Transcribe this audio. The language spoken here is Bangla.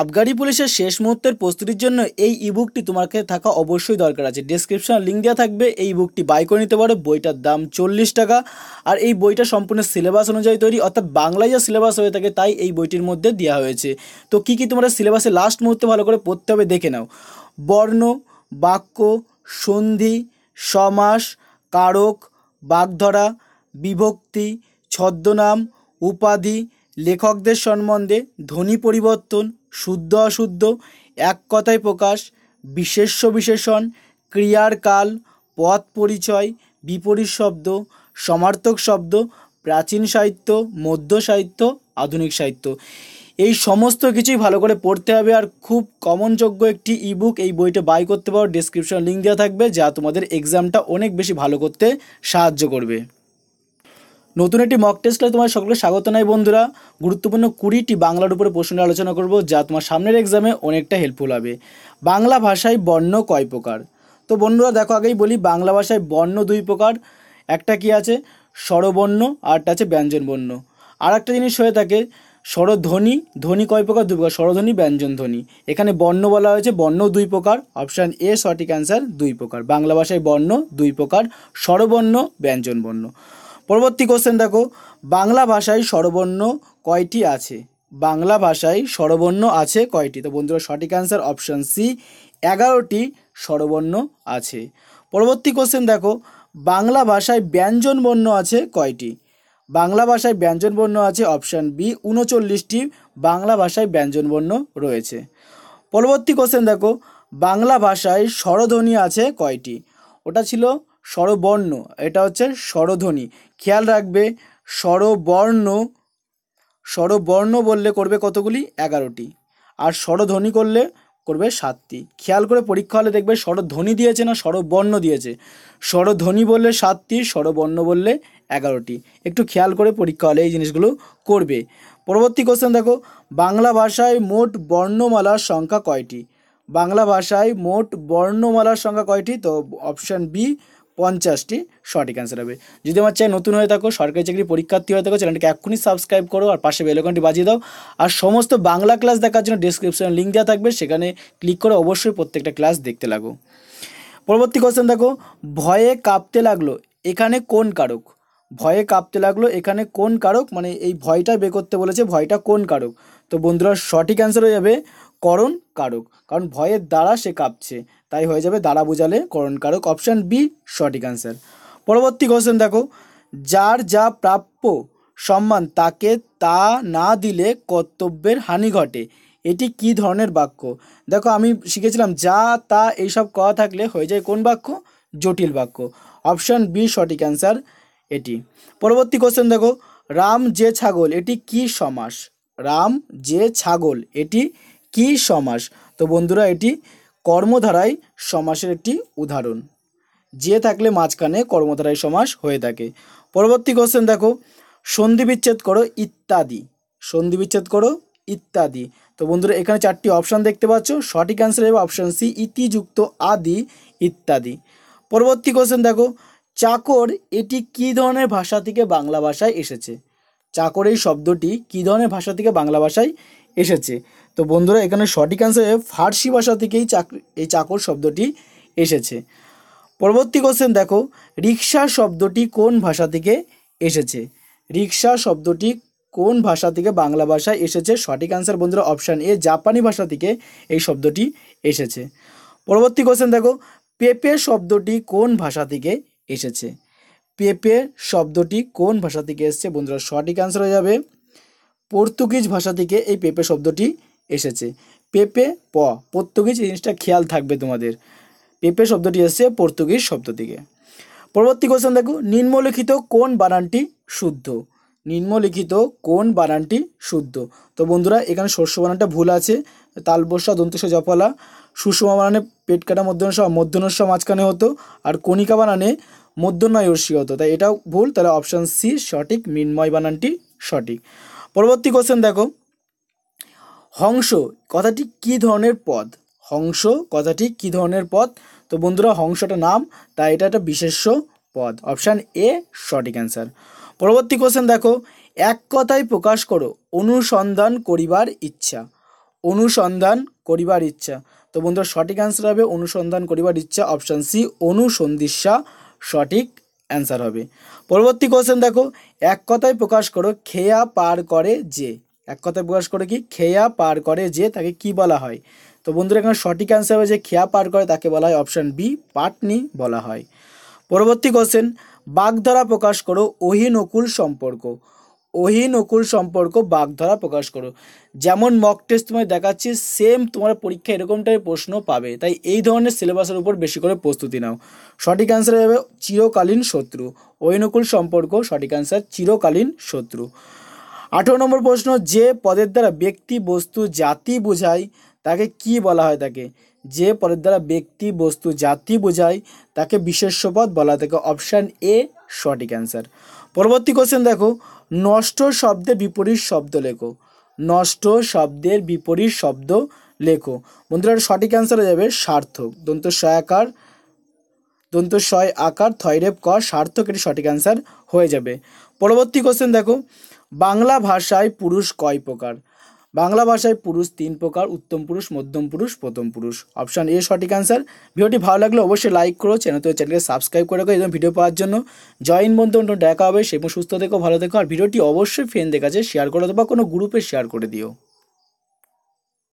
আবগারি পুলিশের শেষ মুহূর্তের প্রস্তুতির জন্য এই ইবুকটি তোমাকে থাকা অবশ্যই দরকার আছে ডিসক্রিপশান লিঙ্ক দেওয়া থাকবে এই বুকটি বাই করে নিতে পারো বইটার দাম চল্লিশ টাকা আর এই বইটা সম্পূর্ণ সিলেবাস অনুযায়ী তৈরি অর্থাৎ বাংলায় যা সিলেবাস হয়ে থাকে তাই এই বইটির মধ্যে দেওয়া হয়েছে তো কি কি তোমরা সিলেবাসে লাস্ট মুহূর্তে ভালো করে পড়তে হবে দেখে নাও বর্ণ বাক্য সন্ধি সমাস কারক বাগধরা বিভক্তি ছদ্মনাম উপাধি লেখকদের সম্বন্ধে ধ্বনি পরিবর্তন শুদ্ধ অশুদ্ধ এক কথায় প্রকাশ বিশেষ্য বিশেষণ ক্রিয়ার কাল পথ পরিচয় বিপরীত শব্দ সমার্থক শব্দ প্রাচীন সাহিত্য মধ্য সাহিত্য আধুনিক সাহিত্য এই সমস্ত কিছুই ভালো করে পড়তে হবে আর খুব কমনযোগ্য একটি ইবুক এই বইটা বাই করতে পারো ডিসক্রিপশন লিঙ্ক দেওয়া থাকবে যা তোমাদের এক্সামটা অনেক বেশি ভালো করতে সাহায্য করবে নতুন একটি মক টেস্ট ক্লাস তোমার সকলে স্বাগত নাই বন্ধুরা গুরুত্বপূর্ণ কুড়িটি বাংলার উপরে প্রশ্ন আলোচনা করব যা তোমার সামনের এক্সামে অনেকটা হেল্পফুল হবে বাংলা ভাষায় বর্ণ কয় প্রকার তো বন্ধুরা দেখো আগেই বলি বাংলা ভাষায় বর্ণ দুই প্রকার একটা কি আছে স্বরবর্ণ আরটা আছে ব্যঞ্জনবর্ণ আর একটা জিনিস হয়ে থাকে স্বরধ্বনি ধ্বনি কয় প্রকার দুই প্রকার স্বরধ্বনি ব্যঞ্জনধ্বনি এখানে বর্ণ বলা হয়েছে বর্ণ দুই প্রকার অপশান এ সঠিক অ্যান্সার দুই প্রকার বাংলা ভাষায় বর্ণ দুই প্রকার স্বরবর্ণ ব্যঞ্জনবর্ণ পরবর্তী কোশ্চেন দেখো বাংলা ভাষায় স্বরবর্ণ কয়টি আছে বাংলা ভাষায় স্বরবর্ণ আছে কয়টি তো বন্ধুরা সঠিক অ্যান্সার অপশান সি এগারোটি স্বরবর্ণ আছে পরবর্তী কোশ্চেন দেখো বাংলা ভাষায় ব্যঞ্জনবর্ণ আছে কয়টি বাংলা ভাষায় ব্যঞ্জনবর্ণ আছে অপশান বি উনচল্লিশটি বাংলা ভাষায় ব্যঞ্জনবর্ণ রয়েছে পরবর্তী কোশ্চেন দেখো বাংলা ভাষায় স্বরধ্বনি আছে কয়টি ওটা ছিল স্বরবর্ণ এটা হচ্ছে স্বরধ্বনি খেয়াল রাখবে স্বরবর্ণ স্বরবর্ণ বললে করবে কতগুলি এগারোটি আর স্বরধ্বনি করলে করবে সাতটি খেয়াল করে পরীক্ষা হলে দেখবে স্বরধ্বনি দিয়েছে না স্বরবর্ণ দিয়েছে স্বরধ্বনি বললে সাতটি স্বরবর্ণ বললে এগারোটি একটু খেয়াল করে পরীক্ষা হলে এই জিনিসগুলো করবে পরবর্তী কোশ্চেন দেখো বাংলা ভাষায় মোট বর্ণমালার সংখ্যা কয়টি বাংলা ভাষায় মোট বর্ণমালার সংখ্যা কয়টি তো অপশান বি পঞ্চাশটি সঠিক অ্যান্সার হবে যদি আমার চাই নতুন হয়ে থাকো সরকারি চাকরি পরীক্ষার্থী হয়ে থাকো চ্যানেলটিকে এক্ষুনি সাবস্ক্রাইব করো আর পাশে বেলকনটি বাজিয়ে দাও আর সমস্ত বাংলা ক্লাস দেখার জন্য ডিসক্রিপশানে লিঙ্ক দেওয়া থাকবে সেখানে ক্লিক করে অবশ্যই প্রত্যেকটা ক্লাস দেখতে লাগো পরবর্তী কোশ্চেন দেখো ভয়ে কাঁপতে লাগলো এখানে কোন কারক ভয়ে কাঁপতে লাগলো এখানে কোন কারক মানে এই ভয়টা বের করতে বলেছে ভয়টা কোন কারক তো বন্ধুরা সঠিক অ্যান্সার হয়ে যাবে করণ কারক কারণ ভয়ের দ্বারা সে কাঁপছে তাই হয়ে যাবে দ্বারা বোঝালে করণকারক অপশান বি সঠিক আনসার পরবর্তী কোশ্চেন দেখো যার যা প্রাপ্য সম্মান তাকে তা না দিলে কর্তব্যের হানি ঘটে এটি কি ধরনের বাক্য দেখো আমি শিখেছিলাম যা তা এইসব কথা থাকলে হয়ে যায় কোন বাক্য জটিল বাক্য অপশান বি সঠিক অ্যান্সার এটি পরবর্তী কোশ্চেন দেখো রাম যে ছাগল এটি কি সমাস রাম যে ছাগল এটি কি সমাস তো বন্ধুরা এটি কর্মধারায় সমাসের একটি উদাহরণ যে থাকলে মাঝখানে কর্মধারায় সমাস হয়ে থাকে পরবর্তী কোশ্চেন দেখো সন্ধি বিচ্ছেদ করো ইত্যাদি সন্ধি বিচ্ছেদ করো ইত্যাদি তো বন্ধুরা এখানে চারটি অপশান দেখতে পাচ্ছ সঠিক অ্যান্সার হবে অপশান সি ইতিযুক্ত আদি ইত্যাদি পরবর্তী কোশ্চেন দেখো চাকর এটি কি ধরনের ভাষা থেকে বাংলা ভাষায় এসেছে চাকর এই শব্দটি কী ধরনের ভাষা থেকে বাংলা ভাষায় এসেছে তো বন্ধুরা এখানে সঠিক অ্যান্সারে ফার্সি ভাষা থেকেই চাকরি এই চাকর শব্দটি এসেছে পরবর্তী কোশ্চেন দেখো রিক্সা শব্দটি কোন ভাষা থেকে এসেছে রিক্সা শব্দটি কোন ভাষা থেকে বাংলা ভাষায় এসেছে সঠিক অ্যান্সার বন্ধুরা অপশান এ জাপানি ভাষা থেকে এই শব্দটি এসেছে পরবর্তী কোশ্চেন দেখো পেঁপে শব্দটি কোন ভাষা থেকে এসেছে পেপে শব্দটি কোন ভাষা থেকে এসছে বন্ধুরা সঠিক অ্যান্সার হয়ে যাবে পর্তুগিজ ভাষা থেকে এই পেপে শব্দটি এসেছে পেপে প পর্তুগিজ জিনিসটা খেয়াল থাকবে তোমাদের পেপে শব্দটি এসছে পর্তুগিজ শব্দ থেকে পরবর্তী কোশ্চেন দেখো নিম্নলিখিত কোন বানানটি শুদ্ধ নিম্নলিখিত কোন বানানটি শুদ্ধ তো বন্ধুরা এখানে শস্য বানানটা ভুল আছে তালবসা দন্তস জপালা সুষমা বানানে পেট কাটা মধ্যনস মধ্যনস মাঝখানে হতো আর কণিকা বানানে মধ্যনয় হতো তাই এটাও ভুল তাহলে অপশান সি সঠিক মিনময় বানানটি সঠিক পরবর্তী কোশ্চেন দেখো হংস কথাটি কি ধরনের পদ হংস কথাটি কি ধরনের পদ তো বন্ধুরা হংসটা নাম তাই এটা একটা বিশেষ্য পদ অপশান এ সঠিক অ্যান্সার পরবর্তী কোশ্চেন দেখো এক কথায় প্রকাশ করো অনুসন্ধান করিবার ইচ্ছা অনুসন্ধান করিবার ইচ্ছা তো বন্ধুরা সঠিক অ্যান্সার হবে অনুসন্ধান করিবার ইচ্ছা অপশান সি অনুসন্ধিৎসা সঠিক অ্যান্সার হবে পরবর্তী কোশ্চেন দেখো এক কথায় প্রকাশ করো খেয়া পার করে যে এক কথায় প্রকাশ করো কি খেয়া পার করে যে তাকে কি বলা হয় তো বন্ধুরা এখানে সঠিক অ্যান্সার হবে যে খেয়া পার করে তাকে বলা হয় অপশান বি পাটনি বলা হয় পরবর্তী কোশ্চেন বাগধারা প্রকাশ করো অহিনকুল সম্পর্ক অহিনকুল সম্পর্ক বাগধারা প্রকাশ করো যেমন মক টেস্ট তোমায় দেখাচ্ছি সেম তোমার পরীক্ষা এরকমটাই প্রশ্ন পাবে তাই এই ধরনের সিলেবাসের উপর বেশি করে প্রস্তুতি নাও সঠিক অ্যান্সার হবে চিরকালীন শত্রু অহিনকুল সম্পর্ক সঠিক অ্যান্সার চিরকালীন শত্রু আঠেরো নম্বর প্রশ্ন যে পদের দ্বারা ব্যক্তি বস্তু জাতি বোঝায় তাকে কি বলা হয় তাকে যে পদের দ্বারা ব্যক্তি বস্তু জাতি বোঝায় তাকে বিশেষ্য পদ বলা থাকে অপশান এ সঠিক অ্যান্সার পরবর্তী কোশ্চেন দেখো নষ্ট শব্দের বিপরীত শব্দ লেখো নষ্ট শব্দের বিপরীত শব্দ লেখো বন্ধুরা সঠিক অ্যান্সার হয়ে যাবে সার্থক দন্ত সয়াকার দন্ত সয় আকার থয়রেপ ক সার্থক এটি সঠিক অ্যান্সার হয়ে যাবে পরবর্তী কোশ্চেন দেখো বাংলা ভাষায় পুরুষ কয় প্রকার বাংলা ভাষায় পুরুষ তিন প্রকার উত্তম পুরুষ মধ্যম পুরুষ প্রথম পুরুষ অপশান এ সঠিক অ্যান্সার ভিডিওটি ভালো লাগলে অবশ্যই লাইক করো চ্যানেল তো চ্যানেলকে সাবস্ক্রাইব করে রাখো এরকম ভিডিও পাওয়ার জন্য জয়েন বন্ধু দেখা হবে সে সুস্থ থেকো ভালো থেকো আর ভিডিওটি অবশ্যই ফ্রেন্ড দেখাচ্ছে শেয়ার দেবো বা কোনো গ্রুপে শেয়ার করে দিও